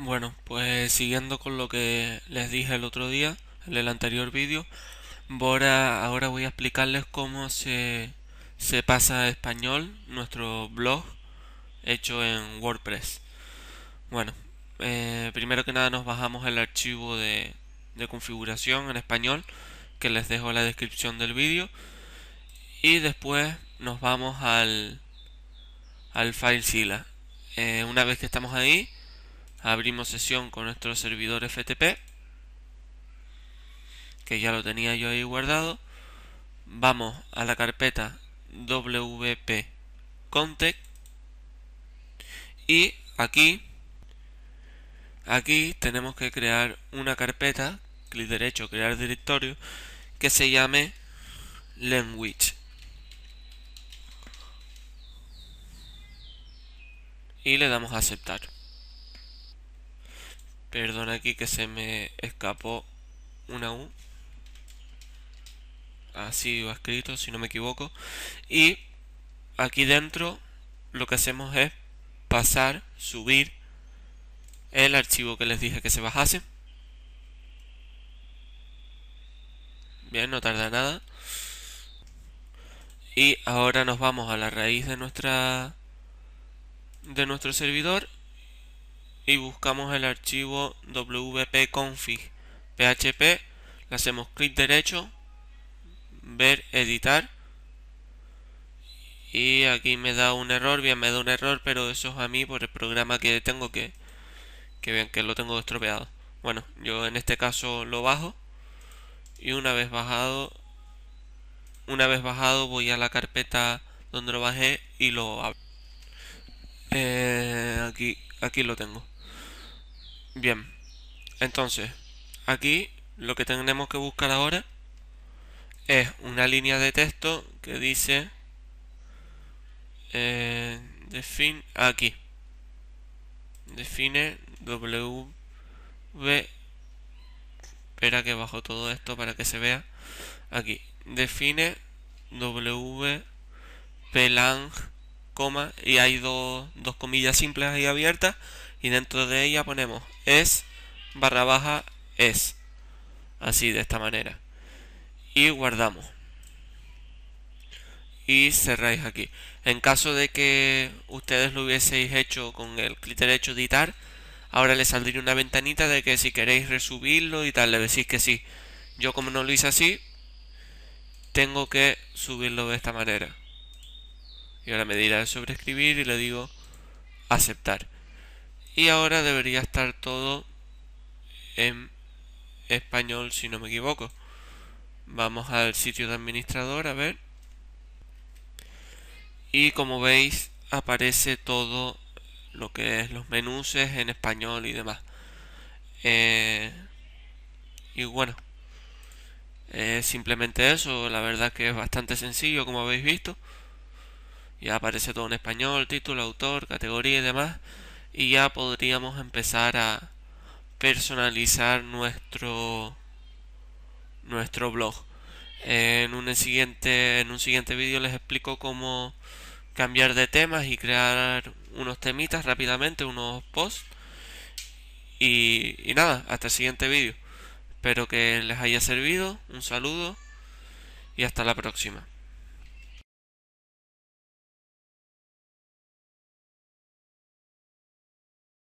Bueno, pues siguiendo con lo que les dije el otro día, en el anterior vídeo, ahora, voy a explicarles cómo se, se pasa a español nuestro blog hecho en WordPress. Bueno, eh, primero que nada nos bajamos el archivo de, configuración en español, que les dejo en la descripción del vídeo, y después nos vamos al, al FileZilla. Eh, una vez que estamos ahí, Abrimos sesión con nuestro servidor FTP, que ya lo tenía yo ahí guardado. Vamos a la carpeta wp context y aquí aquí tenemos que crear una carpeta clic derecho crear directorio que se llame language y le damos a aceptar Perdón aquí que se me escapó una U. Así va escrito, si no me equivoco. Y aquí dentro lo que hacemos es pasar, subir el archivo que les dije que se bajase. Bien, no tarda nada. Y ahora nos vamos a la raíz de nuestra de nuestro servidor y buscamos el archivo wp-config le hacemos clic derecho, ver, editar y aquí me da un error, bien me da un error, pero eso es a mí por el programa que tengo que, que vean que lo tengo estropeado. Bueno, yo en este caso lo bajo y una vez bajado, una vez bajado voy a la carpeta donde lo bajé y lo abro. Eh, aquí, aquí lo tengo. Bien, entonces aquí lo que tenemos que buscar ahora es una línea de texto que dice eh, define aquí define w espera que bajo todo esto para que se vea aquí define w pelang coma y hay dos, dos comillas simples ahí abiertas y dentro de ella ponemos es barra baja es. Así, de esta manera. Y guardamos. Y cerráis aquí. En caso de que ustedes lo hubieseis hecho con el clic derecho editar, ahora le saldría una ventanita de que si queréis resubirlo y tal, le decís que sí. Yo como no lo hice así, tengo que subirlo de esta manera. Y ahora me dirá sobre escribir y le digo aceptar y ahora debería estar todo en español si no me equivoco vamos al sitio de administrador a ver y como veis aparece todo lo que es los menús en español y demás eh, y bueno simplemente eso la verdad que es bastante sencillo como habéis visto ya aparece todo en español título autor categoría y demás y ya podríamos empezar a personalizar nuestro nuestro blog en un siguiente en un siguiente vídeo les explico cómo cambiar de temas y crear unos temitas rápidamente unos posts y, y nada hasta el siguiente vídeo espero que les haya servido un saludo y hasta la próxima